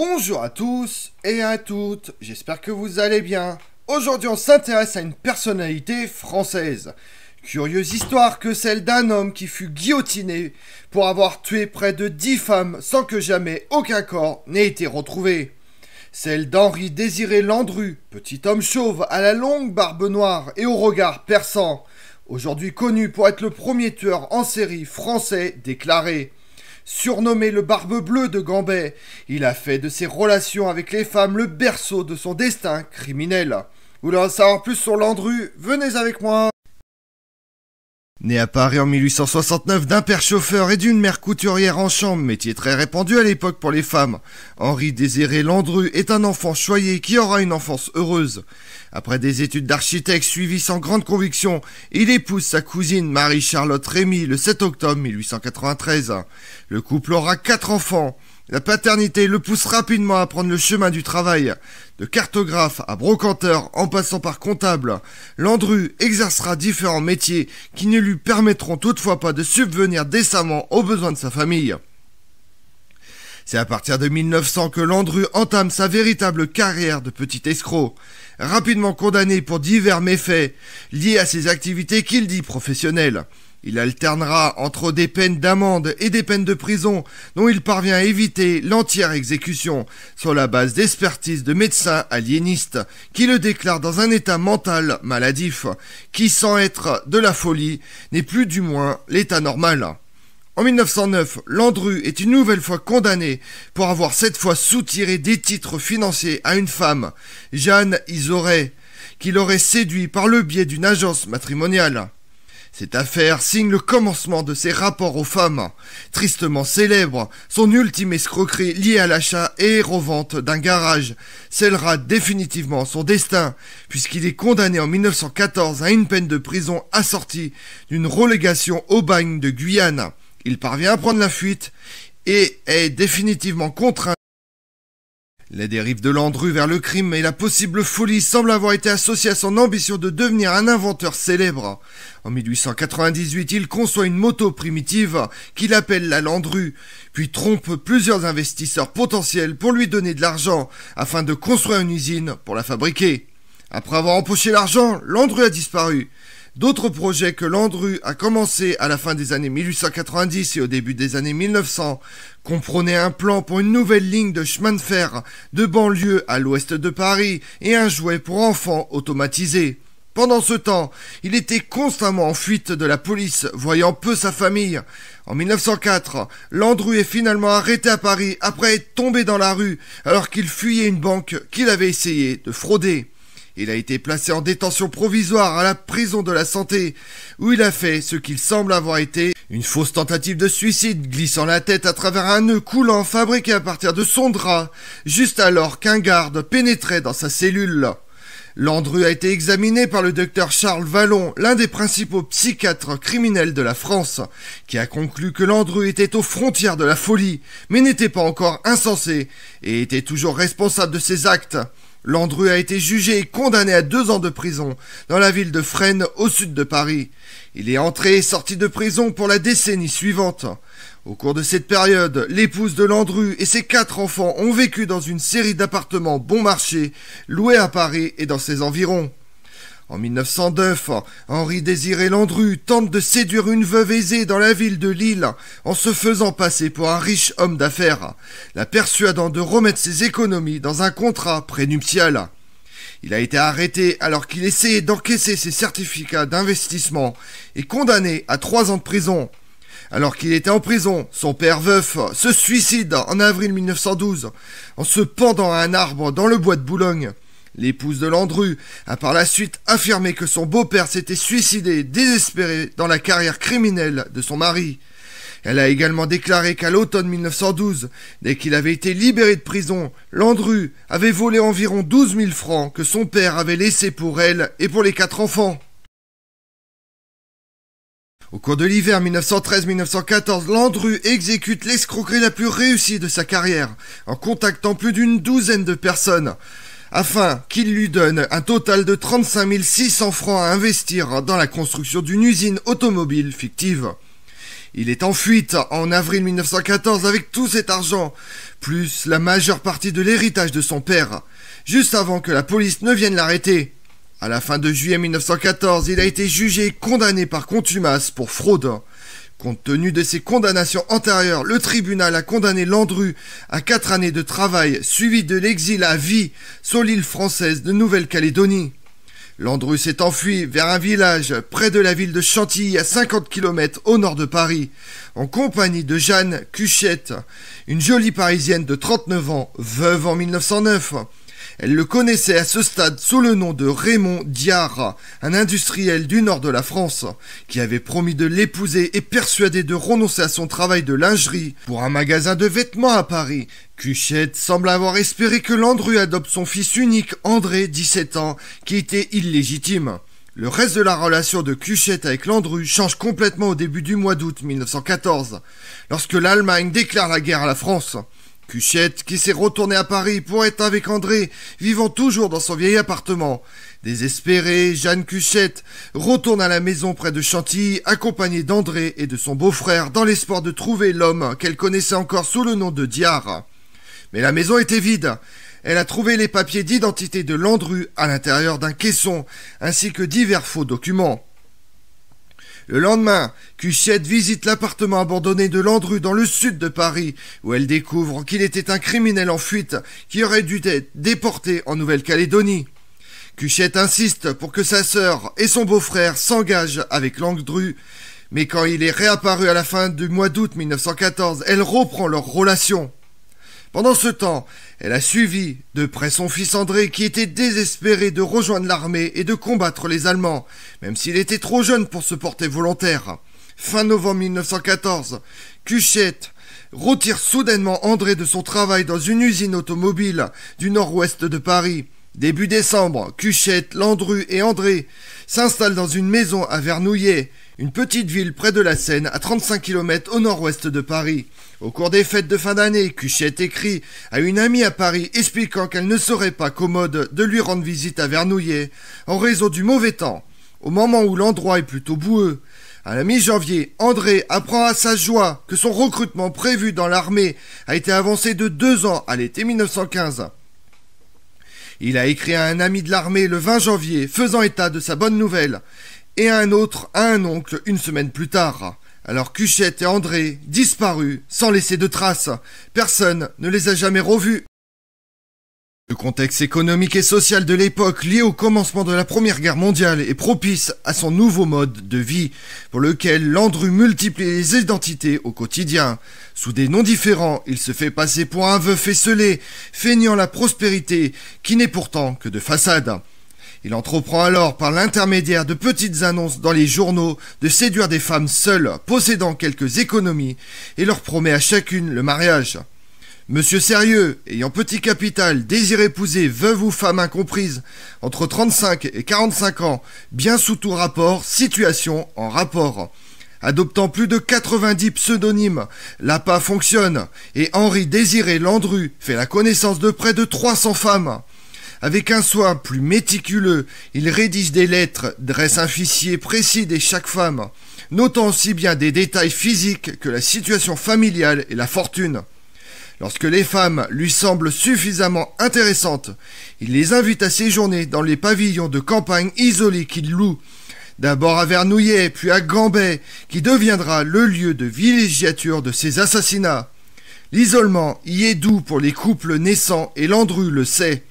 Bonjour à tous et à toutes, j'espère que vous allez bien. Aujourd'hui on s'intéresse à une personnalité française. Curieuse histoire que celle d'un homme qui fut guillotiné pour avoir tué près de 10 femmes sans que jamais aucun corps n'ait été retrouvé. Celle d'Henri Désiré Landru, petit homme chauve à la longue barbe noire et au regard perçant, aujourd'hui connu pour être le premier tueur en série français déclaré. Surnommé le Barbe Bleue de Gambet, il a fait de ses relations avec les femmes le berceau de son destin criminel. Vous voulez en savoir plus sur Landru Venez avec moi Né à Paris en 1869 d'un père chauffeur et d'une mère couturière en chambre, métier très répandu à l'époque pour les femmes, Henri Désiré Landru est un enfant choyé qui aura une enfance heureuse. Après des études d'architecte suivies sans grande conviction, il épouse sa cousine Marie-Charlotte Rémy le 7 octobre 1893. Le couple aura quatre enfants. La paternité le pousse rapidement à prendre le chemin du travail. De cartographe à brocanteur en passant par comptable, Landru exercera différents métiers qui ne lui permettront toutefois pas de subvenir décemment aux besoins de sa famille. C'est à partir de 1900 que Landru entame sa véritable carrière de petit escroc, rapidement condamné pour divers méfaits liés à ses activités qu'il dit professionnelles. Il alternera entre des peines d'amende et des peines de prison dont il parvient à éviter l'entière exécution sur la base d'expertise de médecins aliénistes qui le déclarent dans un état mental maladif qui sans être de la folie n'est plus du moins l'état normal. En 1909, Landru est une nouvelle fois condamné pour avoir cette fois soutiré des titres financiers à une femme, Jeanne Isoré, qu'il aurait séduit par le biais d'une agence matrimoniale. Cette affaire signe le commencement de ses rapports aux femmes. Tristement célèbre, son ultime escroquerie liée à l'achat et revente d'un garage scellera définitivement son destin, puisqu'il est condamné en 1914 à une peine de prison assortie d'une relégation au bagne de Guyane. Il parvient à prendre la fuite et est définitivement contraint la dérive de Landru vers le crime et la possible folie semblent avoir été associées à son ambition de devenir un inventeur célèbre. En 1898, il conçoit une moto primitive qu'il appelle la Landru, puis trompe plusieurs investisseurs potentiels pour lui donner de l'argent afin de construire une usine pour la fabriquer. Après avoir empoché l'argent, Landru a disparu. D'autres projets que Landru a commencé à la fin des années 1890 et au début des années 1900 comprenaient un plan pour une nouvelle ligne de chemin de fer de banlieue à l'ouest de Paris et un jouet pour enfants automatisé. Pendant ce temps, il était constamment en fuite de la police, voyant peu sa famille. En 1904, Landru est finalement arrêté à Paris après être tombé dans la rue alors qu'il fuyait une banque qu'il avait essayé de frauder. Il a été placé en détention provisoire à la prison de la santé, où il a fait ce qu'il semble avoir été une fausse tentative de suicide, glissant la tête à travers un nœud coulant fabriqué à partir de son drap, juste alors qu'un garde pénétrait dans sa cellule. Landru a été examiné par le docteur Charles Vallon, l'un des principaux psychiatres criminels de la France, qui a conclu que Landru était aux frontières de la folie, mais n'était pas encore insensé, et était toujours responsable de ses actes. Landru a été jugé et condamné à deux ans de prison dans la ville de Fresnes au sud de Paris. Il est entré et sorti de prison pour la décennie suivante. Au cours de cette période, l'épouse de Landru et ses quatre enfants ont vécu dans une série d'appartements bon marché loués à Paris et dans ses environs. En 1909, Henri Désiré Landru tente de séduire une veuve aisée dans la ville de Lille en se faisant passer pour un riche homme d'affaires, la persuadant de remettre ses économies dans un contrat prénuptial. Il a été arrêté alors qu'il essayait d'encaisser ses certificats d'investissement et condamné à trois ans de prison. Alors qu'il était en prison, son père veuf se suicide en avril 1912 en se pendant à un arbre dans le bois de Boulogne l'épouse de Landru, a par la suite affirmé que son beau-père s'était suicidé, désespéré, dans la carrière criminelle de son mari. Elle a également déclaré qu'à l'automne 1912, dès qu'il avait été libéré de prison, Landru avait volé environ 12 000 francs que son père avait laissés pour elle et pour les quatre enfants. Au cours de l'hiver 1913-1914, Landru exécute l'escroquerie la plus réussie de sa carrière, en contactant plus d'une douzaine de personnes afin qu'il lui donne un total de 35 600 francs à investir dans la construction d'une usine automobile fictive. Il est en fuite en avril 1914 avec tout cet argent, plus la majeure partie de l'héritage de son père, juste avant que la police ne vienne l'arrêter. À la fin de juillet 1914, il a été jugé et condamné par contumace pour fraude. Compte tenu de ses condamnations antérieures, le tribunal a condamné Landru à quatre années de travail suivi de l'exil à vie sur l'île française de Nouvelle-Calédonie. Landru s'est enfui vers un village près de la ville de Chantilly à 50 km au nord de Paris, en compagnie de Jeanne Cuchette, une jolie parisienne de 39 ans, veuve en 1909. Elle le connaissait à ce stade sous le nom de Raymond Diard, un industriel du nord de la France, qui avait promis de l'épouser et persuadé de renoncer à son travail de lingerie pour un magasin de vêtements à Paris. Cuchette semble avoir espéré que Landru adopte son fils unique, André, 17 ans, qui était illégitime. Le reste de la relation de Cuchette avec Landru change complètement au début du mois d'août 1914, lorsque l'Allemagne déclare la guerre à la France. Cuchette, qui s'est retournée à Paris pour être avec André, vivant toujours dans son vieil appartement. Désespérée, Jeanne Cuchette retourne à la maison près de Chantilly, accompagnée d'André et de son beau-frère, dans l'espoir de trouver l'homme qu'elle connaissait encore sous le nom de Diard. Mais la maison était vide. Elle a trouvé les papiers d'identité de Landru à l'intérieur d'un caisson, ainsi que divers faux documents. Le lendemain, Cuchette visite l'appartement abandonné de Landru dans le sud de Paris, où elle découvre qu'il était un criminel en fuite qui aurait dû être déporté en Nouvelle-Calédonie. Cuchette insiste pour que sa sœur et son beau-frère s'engagent avec Landru, mais quand il est réapparu à la fin du mois d'août 1914, elle reprend leur relation. Pendant ce temps, elle a suivi de près son fils André qui était désespéré de rejoindre l'armée et de combattre les Allemands, même s'il était trop jeune pour se porter volontaire. Fin novembre 1914, Cuchette retire soudainement André de son travail dans une usine automobile du nord-ouest de Paris. Début décembre, Cuchette, Landru et André s'installent dans une maison à Vernouillet, une petite ville près de la Seine à 35 km au nord-ouest de Paris. Au cours des fêtes de fin d'année, Cuchette écrit à une amie à Paris expliquant qu'elle ne serait pas commode de lui rendre visite à Vernouillet en raison du mauvais temps, au moment où l'endroit est plutôt boueux. À la mi-janvier, André apprend à sa joie que son recrutement prévu dans l'armée a été avancé de deux ans à l'été 1915. Il a écrit à un ami de l'armée le 20 janvier, faisant état de sa bonne nouvelle, et à un autre, à un oncle, une semaine plus tard. Alors Cuchette et André disparus, sans laisser de traces. Personne ne les a jamais revus. Le contexte économique et social de l'époque lié au commencement de la Première Guerre mondiale est propice à son nouveau mode de vie, pour lequel Landru multiplie les identités au quotidien. Sous des noms différents, il se fait passer pour un veuf esselé, feignant la prospérité, qui n'est pourtant que de façade. Il entreprend alors, par l'intermédiaire de petites annonces dans les journaux, de séduire des femmes seules, possédant quelques économies, et leur promet à chacune le mariage. Monsieur sérieux, ayant petit capital, désire épouser veuve ou femme incomprise, entre 35 et 45 ans, bien sous tout rapport, situation en rapport. Adoptant plus de 90 pseudonymes, l'APA fonctionne, et Henri Désiré Landru fait la connaissance de près de 300 femmes. Avec un soin plus méticuleux, il rédige des lettres, dresse un fichier précis des chaque femme, notant aussi bien des détails physiques que la situation familiale et la fortune. Lorsque les femmes lui semblent suffisamment intéressantes, il les invite à séjourner dans les pavillons de campagne isolés qu'il loue, d'abord à Vernouillet, puis à Gambay, qui deviendra le lieu de villégiature de ses assassinats. L'isolement y est doux pour les couples naissants et Landru le sait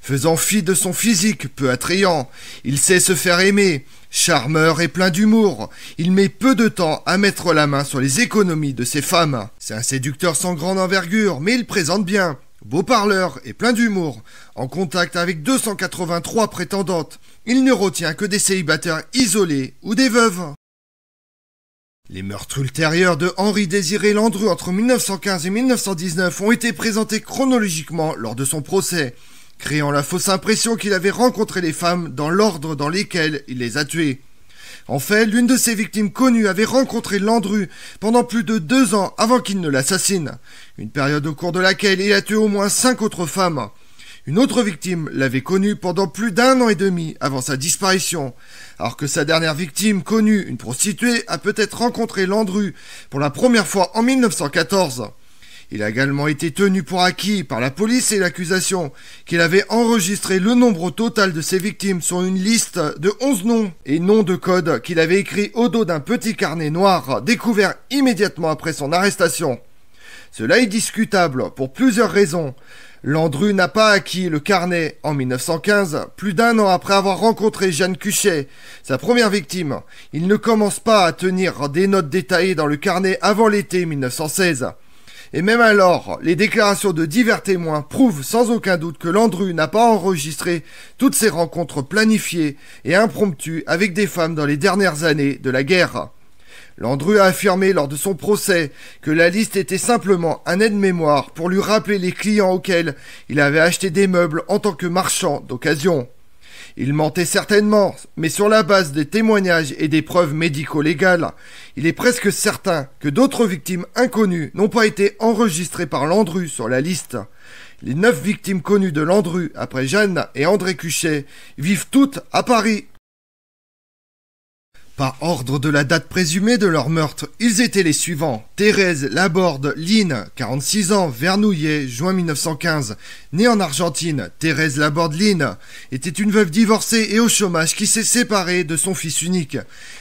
faisant fi de son physique peu attrayant. Il sait se faire aimer, charmeur et plein d'humour. Il met peu de temps à mettre la main sur les économies de ses femmes. C'est un séducteur sans grande envergure, mais il présente bien. Beau parleur et plein d'humour, en contact avec 283 prétendantes, il ne retient que des célibataires isolés ou des veuves. Les meurtres ultérieurs de Henri Désiré Landru entre 1915 et 1919 ont été présentés chronologiquement lors de son procès créant la fausse impression qu'il avait rencontré les femmes dans l'ordre dans lesquels il les a tuées. En fait, l'une de ses victimes connues avait rencontré Landru pendant plus de deux ans avant qu'il ne l'assassine, une période au cours de laquelle il a tué au moins cinq autres femmes. Une autre victime l'avait connue pendant plus d'un an et demi avant sa disparition, alors que sa dernière victime connue, une prostituée, a peut-être rencontré Landru pour la première fois en 1914. Il a également été tenu pour acquis par la police et l'accusation qu'il avait enregistré le nombre total de ses victimes sur une liste de 11 noms et noms de code qu'il avait écrit au dos d'un petit carnet noir découvert immédiatement après son arrestation. Cela est discutable pour plusieurs raisons. Landru n'a pas acquis le carnet en 1915, plus d'un an après avoir rencontré Jeanne Cuchet, sa première victime. Il ne commence pas à tenir des notes détaillées dans le carnet avant l'été 1916. Et même alors, les déclarations de divers témoins prouvent sans aucun doute que Landru n'a pas enregistré toutes ses rencontres planifiées et impromptues avec des femmes dans les dernières années de la guerre. Landru a affirmé lors de son procès que la liste était simplement un aide-mémoire pour lui rappeler les clients auxquels il avait acheté des meubles en tant que marchand d'occasion. Il mentait certainement, mais sur la base des témoignages et des preuves médico-légales, il est presque certain que d'autres victimes inconnues n'ont pas été enregistrées par Landru sur la liste. Les neuf victimes connues de Landru après Jeanne et André Cuchet vivent toutes à Paris. Par ordre de la date présumée de leur meurtre, ils étaient les suivants. Thérèse Laborde Lynn, 46 ans, Vernouillet, juin 1915. Née en Argentine, Thérèse Laborde Lynn était une veuve divorcée et au chômage qui s'est séparée de son fils unique.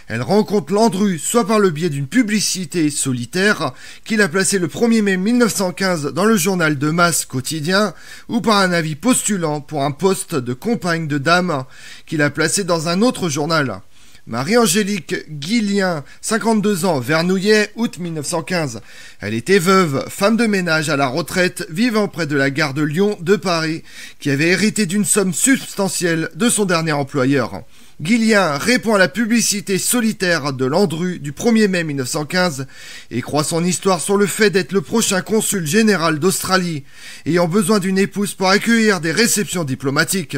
Elle rencontre Landru soit par le biais d'une publicité solitaire qu'il a placée le 1er mai 1915 dans le journal de masse quotidien ou par un avis postulant pour un poste de compagne de dame qu'il a placé dans un autre journal. Marie-Angélique Guillien, 52 ans, Vernouillet, août 1915. Elle était veuve, femme de ménage à la retraite, vivant près de la gare de Lyon de Paris, qui avait hérité d'une somme substantielle de son dernier employeur. Guillien répond à la publicité solitaire de Landru du 1er mai 1915 et croit son histoire sur le fait d'être le prochain consul général d'Australie, ayant besoin d'une épouse pour accueillir des réceptions diplomatiques.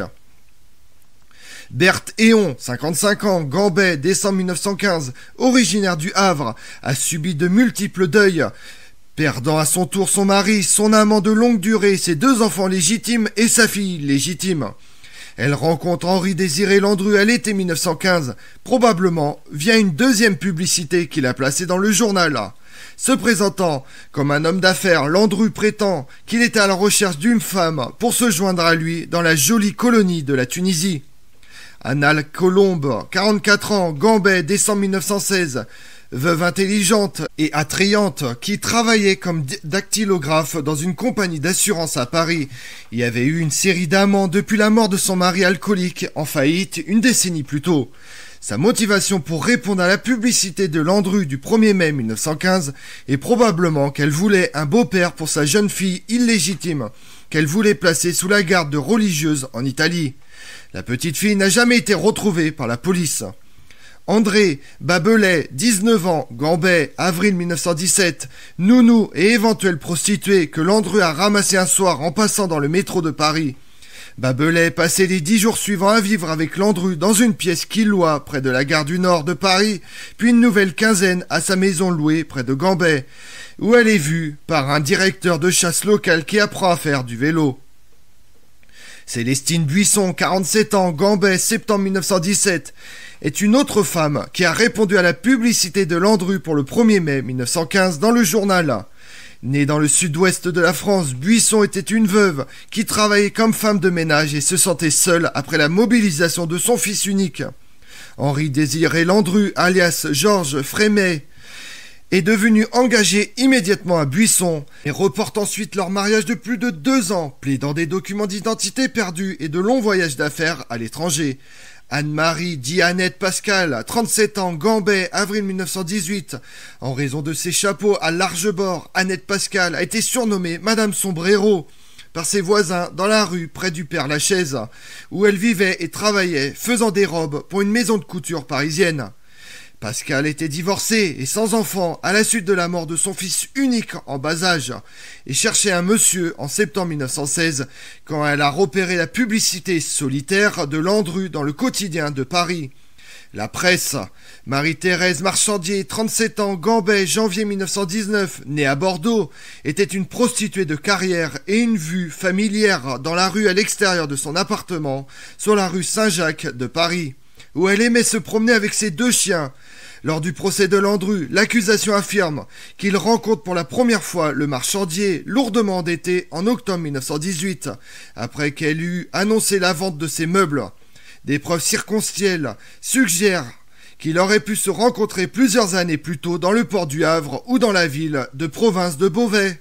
Berthe Héon, 55 ans, Gambet, décembre 1915, originaire du Havre, a subi de multiples deuils. Perdant à son tour son mari, son amant de longue durée, ses deux enfants légitimes et sa fille légitime. Elle rencontre Henri Désiré Landru à l'été 1915, probablement via une deuxième publicité qu'il a placée dans le journal. Se présentant comme un homme d'affaires, Landru prétend qu'il était à la recherche d'une femme pour se joindre à lui dans la jolie colonie de la Tunisie. Annale Colombe, 44 ans, Gambet, décembre 1916, veuve intelligente et attrayante qui travaillait comme dactylographe dans une compagnie d'assurance à Paris. Il y avait eu une série d'amants depuis la mort de son mari alcoolique, en faillite une décennie plus tôt. Sa motivation pour répondre à la publicité de Landru du 1er mai 1915 est probablement qu'elle voulait un beau-père pour sa jeune fille illégitime, qu'elle voulait placer sous la garde de religieuse en Italie. La petite fille n'a jamais été retrouvée par la police. André, Babelet, 19 ans, Gambet, avril 1917, nounou et éventuelle prostituée que Landru a ramassée un soir en passant dans le métro de Paris. Babelet passait les dix jours suivants à vivre avec Landru dans une pièce qu'il loua près de la gare du Nord de Paris, puis une nouvelle quinzaine à sa maison louée près de Gambet, où elle est vue par un directeur de chasse local qui apprend à faire du vélo. Célestine Buisson, 47 ans, Gambet, septembre 1917, est une autre femme qui a répondu à la publicité de Landru pour le 1er mai 1915 dans le journal. Née dans le sud-ouest de la France, Buisson était une veuve qui travaillait comme femme de ménage et se sentait seule après la mobilisation de son fils unique. Henri Désiré Landru, alias Georges Frémet, est devenu engagée immédiatement à Buisson et reporte ensuite leur mariage de plus de deux ans, plaidant des documents d'identité perdus et de longs voyages d'affaires à l'étranger. Anne-Marie dit Annette Pascal, 37 ans, Gambet, avril 1918. En raison de ses chapeaux à large bord, Annette Pascal a été surnommée Madame Sombrero par ses voisins dans la rue près du Père Lachaise, où elle vivait et travaillait, faisant des robes pour une maison de couture parisienne. Pascal était divorcé et sans enfant à la suite de la mort de son fils unique en bas âge et cherchait un monsieur en septembre 1916 quand elle a repéré la publicité solitaire de Landru dans le quotidien de Paris. La presse. Marie-Thérèse Marchandier, 37 ans, Gambet, janvier 1919, née à Bordeaux, était une prostituée de carrière et une vue familière dans la rue à l'extérieur de son appartement, sur la rue Saint-Jacques de Paris où elle aimait se promener avec ses deux chiens. Lors du procès de Landru, l'accusation affirme qu'il rencontre pour la première fois le marchandier lourdement endetté en octobre 1918, après qu'elle eut annoncé la vente de ses meubles. Des preuves circonstielles suggèrent qu'il aurait pu se rencontrer plusieurs années plus tôt dans le port du Havre ou dans la ville de province de Beauvais.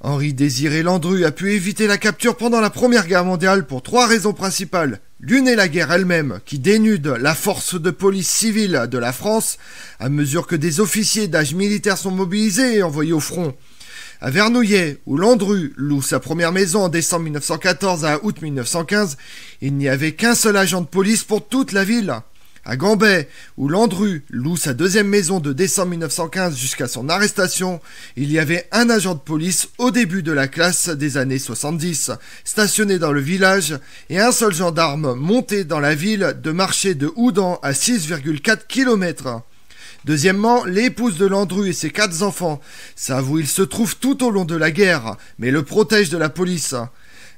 Henri Désiré Landru a pu éviter la capture pendant la Première Guerre mondiale pour trois raisons principales. L'une est la guerre elle-même, qui dénude la force de police civile de la France à mesure que des officiers d'âge militaire sont mobilisés et envoyés au front. À Vernouillet, où Landru loue sa première maison en décembre 1914 à août 1915, il n'y avait qu'un seul agent de police pour toute la ville. À Gambay, où Landru loue sa deuxième maison de décembre 1915 jusqu'à son arrestation, il y avait un agent de police au début de la classe des années 70, stationné dans le village, et un seul gendarme monté dans la ville de marché de Houdan à 6,4 km. Deuxièmement, l'épouse de Landru et ses quatre enfants savent où ils se trouvent tout au long de la guerre, mais le protègent de la police.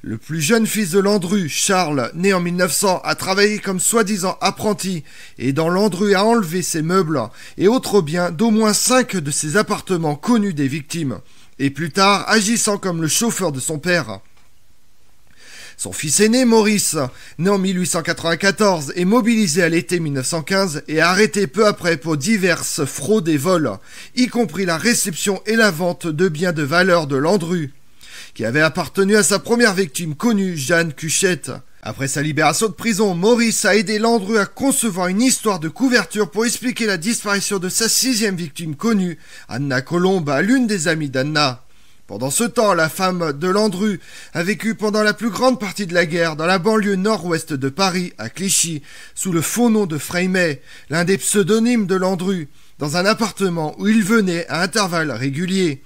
Le plus jeune fils de Landru, Charles, né en 1900, a travaillé comme soi-disant apprenti, et dans Landru a enlevé ses meubles et autres biens d'au moins cinq de ses appartements connus des victimes, et plus tard agissant comme le chauffeur de son père. Son fils aîné, Maurice, né en 1894, est mobilisé à l'été 1915 et arrêté peu après pour diverses fraudes et vols, y compris la réception et la vente de biens de valeur de Landru qui avait appartenu à sa première victime connue, Jeanne Cuchette. Après sa libération de prison, Maurice a aidé Landru à concevoir une histoire de couverture pour expliquer la disparition de sa sixième victime connue, Anna Colomba, l'une des amies d'Anna. Pendant ce temps, la femme de Landru a vécu pendant la plus grande partie de la guerre dans la banlieue nord-ouest de Paris, à Clichy, sous le faux nom de Freymay, l'un des pseudonymes de Landru, dans un appartement où il venait à intervalles réguliers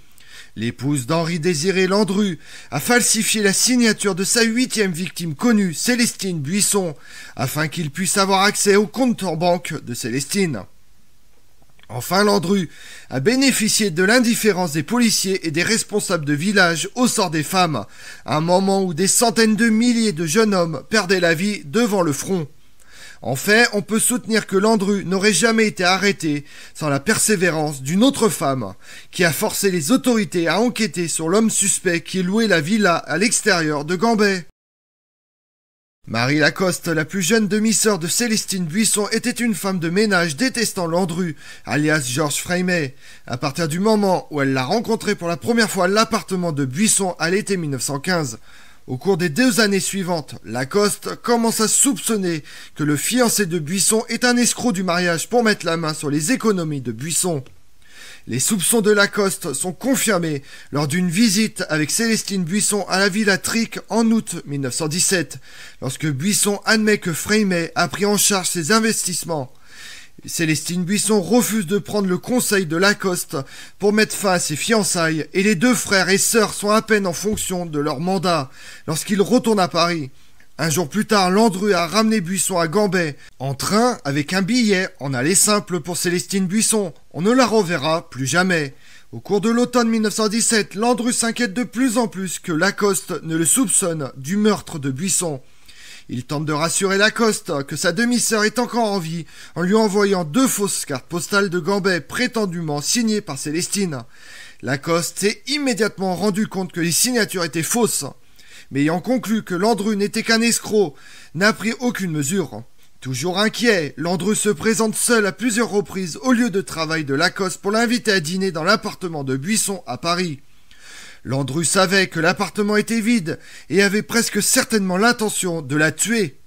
l'épouse d'Henri Désiré Landru, a falsifié la signature de sa huitième victime connue, Célestine Buisson, afin qu'il puisse avoir accès au compte en banque de Célestine. Enfin, Landru a bénéficié de l'indifférence des policiers et des responsables de village au sort des femmes, à un moment où des centaines de milliers de jeunes hommes perdaient la vie devant le front. En fait, on peut soutenir que Landru n'aurait jamais été arrêté sans la persévérance d'une autre femme qui a forcé les autorités à enquêter sur l'homme suspect qui louait la villa à l'extérieur de Gambay. Marie Lacoste, la plus jeune demi-sœur de Célestine Buisson, était une femme de ménage détestant Landru, alias Georges Freimet. À partir du moment où elle l'a rencontré pour la première fois à l'appartement de Buisson à l'été 1915, au cours des deux années suivantes, Lacoste commence à soupçonner que le fiancé de Buisson est un escroc du mariage pour mettre la main sur les économies de Buisson. Les soupçons de Lacoste sont confirmés lors d'une visite avec Célestine Buisson à la Villa Tric en août 1917, lorsque Buisson admet que Freymet a pris en charge ses investissements. Célestine Buisson refuse de prendre le conseil de Lacoste pour mettre fin à ses fiançailles et les deux frères et sœurs sont à peine en fonction de leur mandat lorsqu'ils retournent à Paris. Un jour plus tard, Landru a ramené Buisson à Gambet en train avec un billet en aller simple pour Célestine Buisson. On ne la reverra plus jamais. Au cours de l'automne 1917, Landru s'inquiète de plus en plus que Lacoste ne le soupçonne du meurtre de Buisson. Il tente de rassurer Lacoste hein, que sa demi-sœur est encore en vie en lui envoyant deux fausses cartes postales de Gambet prétendument signées par Célestine. Lacoste s'est immédiatement rendu compte que les signatures étaient fausses, mais ayant conclu que Landru n'était qu'un escroc, n'a pris aucune mesure. Toujours inquiet, Landru se présente seul à plusieurs reprises au lieu de travail de Lacoste pour l'inviter à dîner dans l'appartement de Buisson à Paris. Landru savait que l'appartement était vide et avait presque certainement l'intention de la tuer.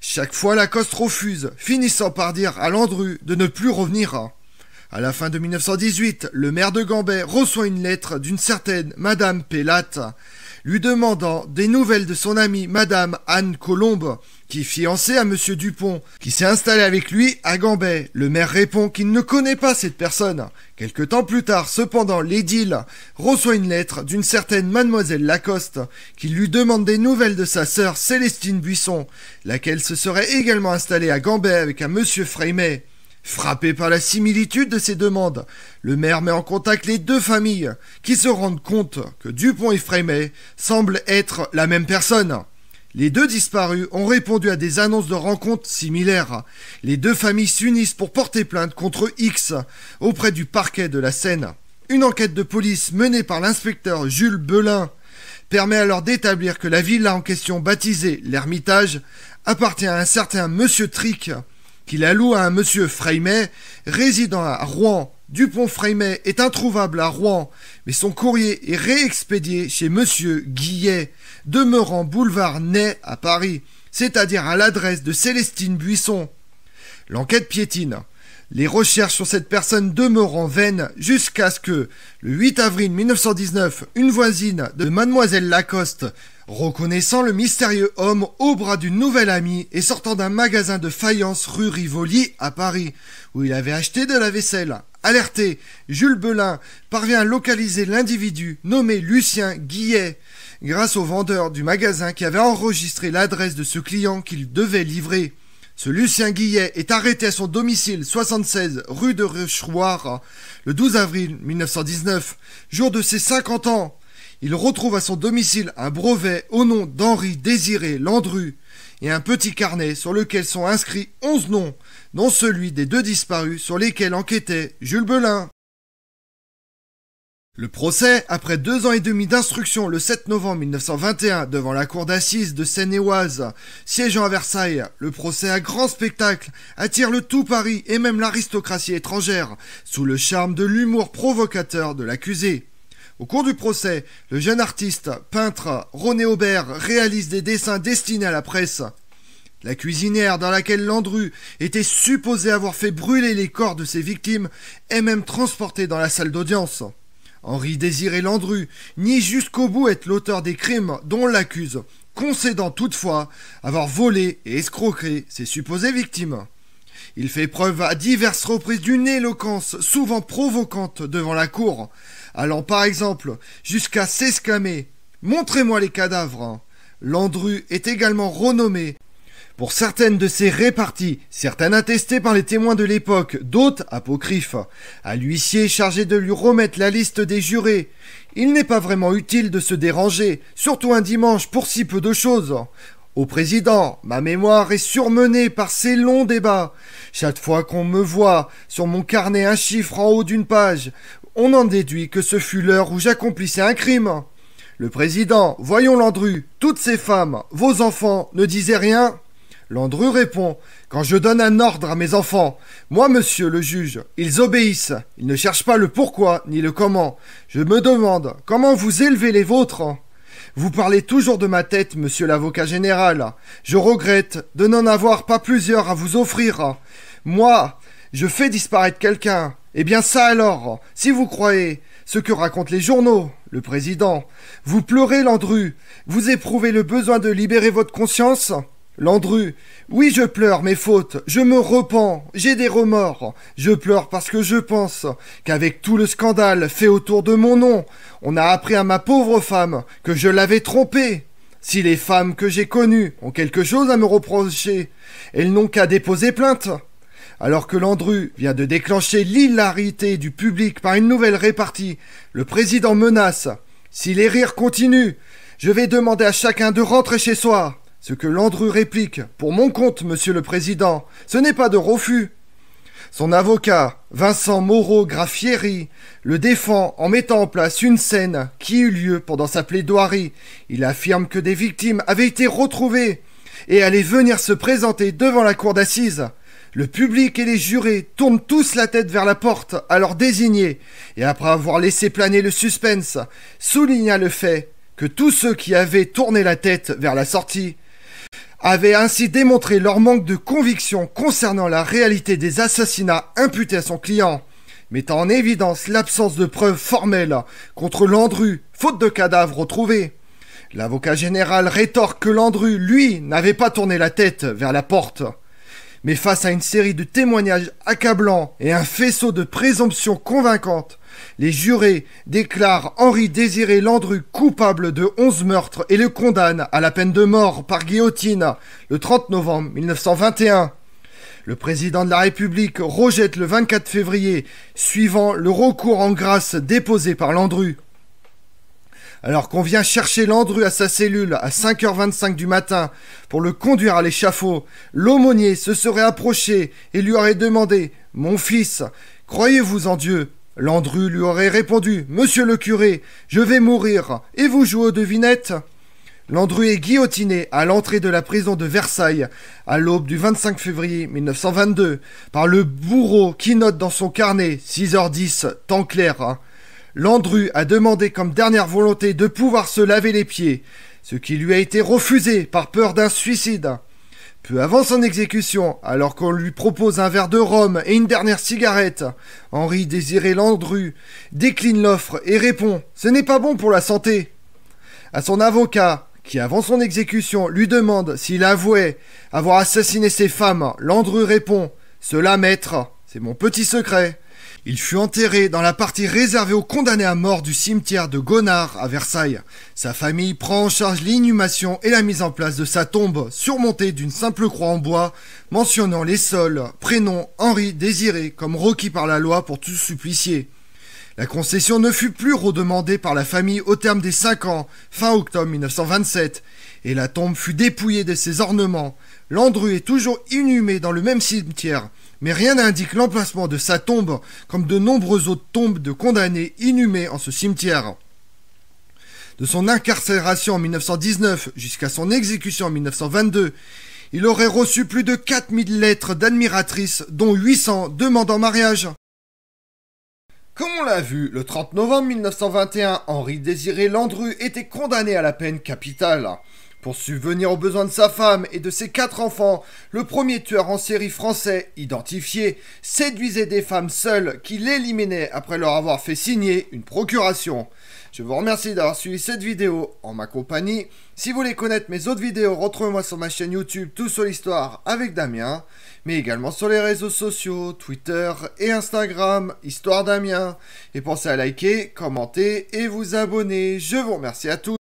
Chaque fois, Lacoste refuse, finissant par dire à Landru de ne plus revenir. À la fin de 1918, le maire de Gambet reçoit une lettre d'une certaine Madame Pellat lui demandant des nouvelles de son amie Madame Anne Colombe, qui est fiancée à Monsieur Dupont, qui s'est installée avec lui à Gambay. Le maire répond qu'il ne connaît pas cette personne. Quelque temps plus tard, cependant, l'édile reçoit une lettre d'une certaine Mademoiselle Lacoste, qui lui demande des nouvelles de sa sœur Célestine Buisson, laquelle se serait également installée à Gambay avec un Monsieur Freymet. Frappé par la similitude de ces demandes, le maire met en contact les deux familles, qui se rendent compte que Dupont et Freimet semblent être la même personne. Les deux disparus ont répondu à des annonces de rencontres similaires. Les deux familles s'unissent pour porter plainte contre X auprès du parquet de la Seine. Une enquête de police menée par l'inspecteur Jules Belin permet alors d'établir que la villa en question baptisée l'Ermitage appartient à un certain Monsieur Trick, qu'il alloue à un monsieur Freimet, résident à Rouen. Dupont Freimet est introuvable à Rouen, mais son courrier est réexpédié chez monsieur Guillet, demeurant boulevard Ney à Paris, c'est-à-dire à l'adresse de Célestine Buisson. L'enquête piétine. Les recherches sur cette personne demeurent en vaine jusqu'à ce que, le 8 avril 1919, une voisine de mademoiselle Lacoste, reconnaissant le mystérieux homme au bras d'une nouvelle amie et sortant d'un magasin de faïence rue Rivoli à Paris, où il avait acheté de la vaisselle, Alerté, Jules Belin parvient à localiser l'individu nommé Lucien Guillet grâce au vendeur du magasin qui avait enregistré l'adresse de ce client qu'il devait livrer. Ce Lucien Guillet est arrêté à son domicile 76 rue de Rochechouart le 12 avril 1919, jour de ses 50 ans. Il retrouve à son domicile un brevet au nom d'Henri Désiré Landru et un petit carnet sur lequel sont inscrits 11 noms, dont celui des deux disparus sur lesquels enquêtait Jules Belin. Le procès, après deux ans et demi d'instruction le 7 novembre 1921 devant la cour d'assises de Seine-et-Oise, siégeant à Versailles, le procès à grand spectacle attire le tout Paris et même l'aristocratie étrangère, sous le charme de l'humour provocateur de l'accusé. Au cours du procès, le jeune artiste, peintre, René Aubert réalise des dessins destinés à la presse. La cuisinière dans laquelle Landru était supposé avoir fait brûler les corps de ses victimes est même transportée dans la salle d'audience. Henri-Désiré Landru nie jusqu'au bout être l'auteur des crimes dont l'accuse, concédant toutefois avoir volé et escroqué ses supposées victimes. Il fait preuve à diverses reprises d'une éloquence souvent provocante devant la cour, allant par exemple jusqu'à s'esclamer. Montrez-moi les cadavres. Landru est également renommé pour certaines de ces réparties, certaines attestées par les témoins de l'époque, d'autres apocryphes, à l'huissier chargé de lui remettre la liste des jurés. Il n'est pas vraiment utile de se déranger, surtout un dimanche pour si peu de choses. Au président, ma mémoire est surmenée par ces longs débats. Chaque fois qu'on me voit sur mon carnet un chiffre en haut d'une page, on en déduit que ce fut l'heure où j'accomplissais un crime. Le président, voyons Landru, toutes ces femmes, vos enfants, ne disaient rien Landru répond Quand je donne un ordre à mes enfants, moi, monsieur le juge, ils obéissent. Ils ne cherchent pas le pourquoi ni le comment. Je me demande comment vous élevez les vôtres. Vous parlez toujours de ma tête, monsieur l'avocat général. Je regrette de n'en avoir pas plusieurs à vous offrir. Moi, je fais disparaître quelqu'un. Eh bien ça alors, si vous croyez ce que racontent les journaux, le président, vous pleurez Landru, vous éprouvez le besoin de libérer votre conscience, Landru, oui, je pleure mes fautes, je me repens, j'ai des remords. Je pleure parce que je pense qu'avec tout le scandale fait autour de mon nom, on a appris à ma pauvre femme que je l'avais trompée. Si les femmes que j'ai connues ont quelque chose à me reprocher, elles n'ont qu'à déposer plainte. Alors que Landru vient de déclencher l'hilarité du public par une nouvelle répartie, le président menace. Si les rires continuent, je vais demander à chacun de rentrer chez soi. Ce que Landru réplique, pour mon compte, monsieur le président, ce n'est pas de refus. Son avocat, Vincent Moreau Graffieri, le défend en mettant en place une scène qui eut lieu pendant sa plaidoirie. Il affirme que des victimes avaient été retrouvées et allaient venir se présenter devant la cour d'assises. Le public et les jurés tournent tous la tête vers la porte à leur désigner et après avoir laissé planer le suspense, souligna le fait que tous ceux qui avaient tourné la tête vers la sortie avaient ainsi démontré leur manque de conviction concernant la réalité des assassinats imputés à son client, mettant en évidence l'absence de preuves formelles contre Landru, faute de cadavres retrouvés. L'avocat général rétorque que Landru, lui, n'avait pas tourné la tête vers la porte. Mais face à une série de témoignages accablants et un faisceau de présomptions convaincantes, les jurés déclarent Henri Désiré Landru coupable de 11 meurtres et le condamnent à la peine de mort par guillotine le 30 novembre 1921. Le président de la République rejette le 24 février, suivant le recours en grâce déposé par Landru. Alors qu'on vient chercher Landru à sa cellule à 5h25 du matin pour le conduire à l'échafaud, l'aumônier se serait approché et lui aurait demandé Mon fils, croyez-vous en Dieu Landru lui aurait répondu Monsieur le curé, je vais mourir, et vous jouez aux devinettes Landru est guillotiné à l'entrée de la prison de Versailles à l'aube du 25 février 1922 par le bourreau qui note dans son carnet 6h10 temps clair. Landru a demandé comme dernière volonté de pouvoir se laver les pieds, ce qui lui a été refusé par peur d'un suicide. Peu avant son exécution, alors qu'on lui propose un verre de rhum et une dernière cigarette, Henri Désiré Landru décline l'offre et répond Ce n'est pas bon pour la santé. À son avocat, qui avant son exécution lui demande s'il avouait avoir assassiné ses femmes, Landru répond Cela, maître, c'est mon petit secret. Il fut enterré dans la partie réservée aux condamnés à mort du cimetière de Gonard à Versailles. Sa famille prend en charge l'inhumation et la mise en place de sa tombe, surmontée d'une simple croix en bois, mentionnant les sols, prénoms, Henri Désiré, comme requis par la loi pour tous suppliciés. La concession ne fut plus redemandée par la famille au terme des cinq ans, fin octobre 1927, et la tombe fut dépouillée de ses ornements. Landru est toujours inhumé dans le même cimetière, mais rien n'indique l'emplacement de sa tombe comme de nombreuses autres tombes de condamnés inhumés en ce cimetière. De son incarcération en 1919 jusqu'à son exécution en 1922, il aurait reçu plus de 4000 lettres d'admiratrices, dont 800 demandant mariage. Comme on l'a vu, le 30 novembre 1921, Henri Désiré Landru était condamné à la peine capitale. Pour subvenir aux besoins de sa femme et de ses quatre enfants, le premier tueur en série français identifié séduisait des femmes seules qui l'éliminaient après leur avoir fait signer une procuration. Je vous remercie d'avoir suivi cette vidéo en ma compagnie. Si vous voulez connaître mes autres vidéos, retrouvez-moi sur ma chaîne YouTube Tout sur l'Histoire avec Damien, mais également sur les réseaux sociaux, Twitter et Instagram, Histoire Damien. Et pensez à liker, commenter et vous abonner. Je vous remercie à tous.